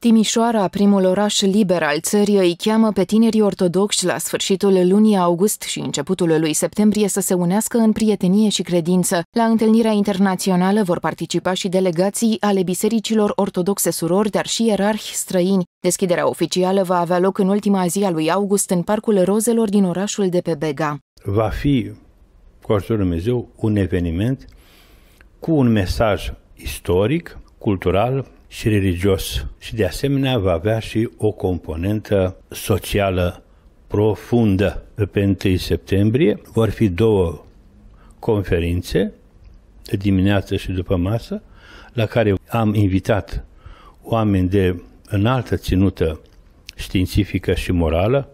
Timișoara, primul oraș liber al țării, îi cheamă pe tinerii ortodoxi la sfârșitul lunii august și începutul lui septembrie să se unească în prietenie și credință. La întâlnirea internațională vor participa și delegații ale bisericilor ortodoxe surori, dar și ierarhi străini. Deschiderea oficială va avea loc în ultima zi a lui august în Parcul Rozelor din orașul de pe Bega. Va fi, cu ajutorul Dumnezeu, un eveniment cu un mesaj istoric, cultural, și religios și de asemenea va avea și o componentă socială profundă. Pe 1 septembrie vor fi două conferințe de dimineață și după masă la care am invitat oameni de înaltă ținută științifică și morală,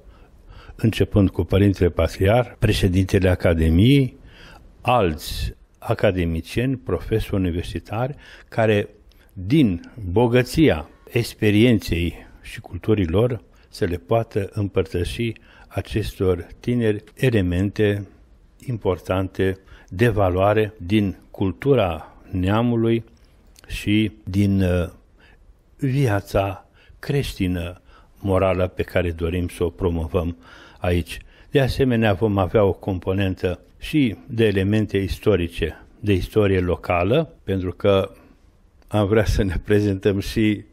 începând cu Părintele Patriar, președintele Academiei, alți academicieni, profesori universitari, care din bogăția experienței și culturii lor să le poată împărtăși acestor tineri elemente importante de valoare din cultura neamului și din uh, viața creștină morală pe care dorim să o promovăm aici. De asemenea, vom avea o componentă și de elemente istorice, de istorie locală, pentru că am vrea să ne prezentăm și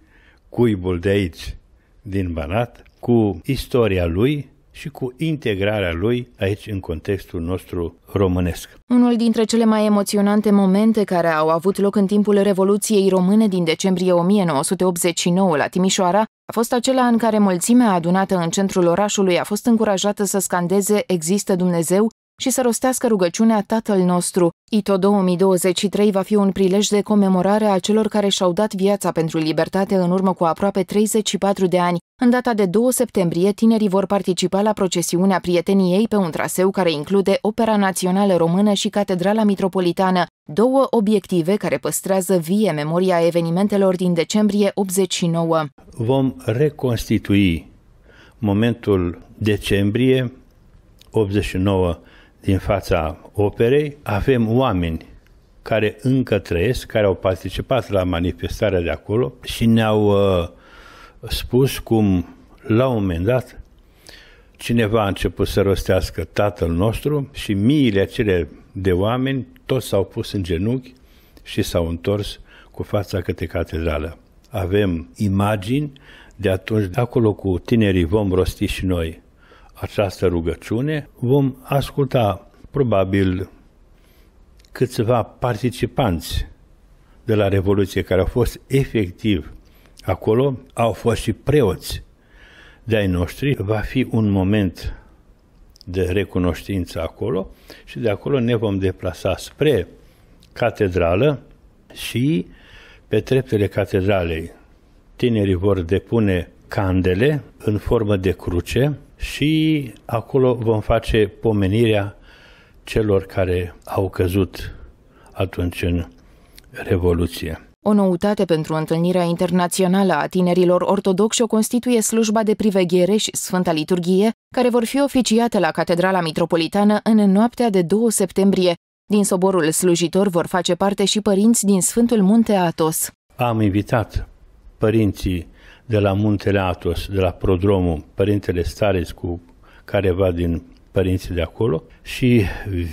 cuibul de aici, din Banat, cu istoria lui și cu integrarea lui aici în contextul nostru românesc. Unul dintre cele mai emoționante momente care au avut loc în timpul Revoluției Române din decembrie 1989 la Timișoara a fost acela în care mulțimea adunată în centrul orașului a fost încurajată să scandeze Există Dumnezeu și să rostească rugăciunea Tatăl nostru. ITO 2023 va fi un prilej de comemorare a celor care și-au dat viața pentru libertate în urmă cu aproape 34 de ani. În data de 2 septembrie, tinerii vor participa la procesiunea prieteniei pe un traseu care include Opera Națională Română și Catedrala Mitropolitană, două obiective care păstrează vie memoria evenimentelor din decembrie 89. Vom reconstitui momentul decembrie 89 din fața operei, avem oameni care încă trăiesc, care au participat la manifestarea de acolo și ne-au uh, spus cum la un moment dat cineva a început să rostească tatăl nostru și miile acele de oameni toți s-au pus în genunchi și s-au întors cu fața către catedrală. Avem imagini de atunci, de acolo cu tinerii vom rosti și noi această rugăciune. Vom asculta probabil câțiva participanți de la Revoluție care au fost efectiv acolo, au fost și preoți de-ai noștri. Va fi un moment de recunoștință acolo și de acolo ne vom deplasa spre catedrală și pe treptele catedralei tinerii vor depune candele în formă de cruce și acolo vom face pomenirea celor care au căzut atunci în Revoluție. O noutate pentru întâlnirea internațională a tinerilor ortodoxi o constituie slujba de priveghere și Sfânta Liturghie, care vor fi oficiate la Catedrala Mitropolitană în noaptea de 2 septembrie. Din soborul slujitor vor face parte și părinți din Sfântul Munte Atos. Am invitat părinții de la Muntele Atos, de la Prodromul, Părintele Stareț cu careva din părinții de acolo și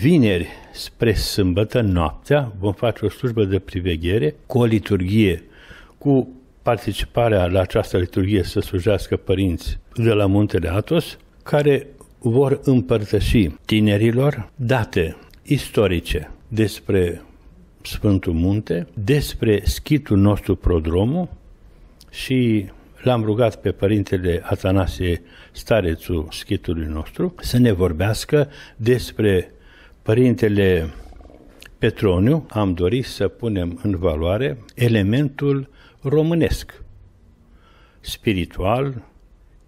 vineri spre sâmbătă, noaptea, vom face o slujbă de priveghere cu o liturghie, cu participarea la această liturghie să slujească părinți de la Muntele Atos, care vor împărtăși tinerilor date istorice despre Sfântul Munte, despre schitul nostru prodromul și l-am rugat pe părintele Atanasie Starețu, schitului nostru, să ne vorbească despre părintele Petroniu. Am dorit să punem în valoare elementul românesc, spiritual,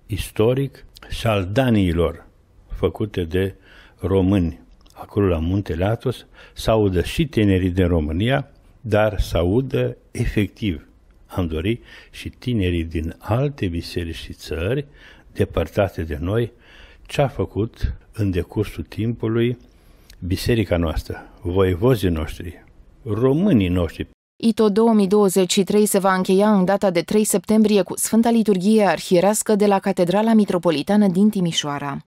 istoric și al daniilor făcute de români acolo la Muntele Atos, s-audă și tinerii din România, dar s-audă efectiv am dorit și tinerii din alte biserici și țări, depărtate de noi, ce a făcut în decursul timpului biserica noastră, voivozii noștri, românii noștri. ITO 2023 se va încheia în data de 3 septembrie cu Sfânta Liturghie Arhierească de la Catedrala Mitropolitană din Timișoara.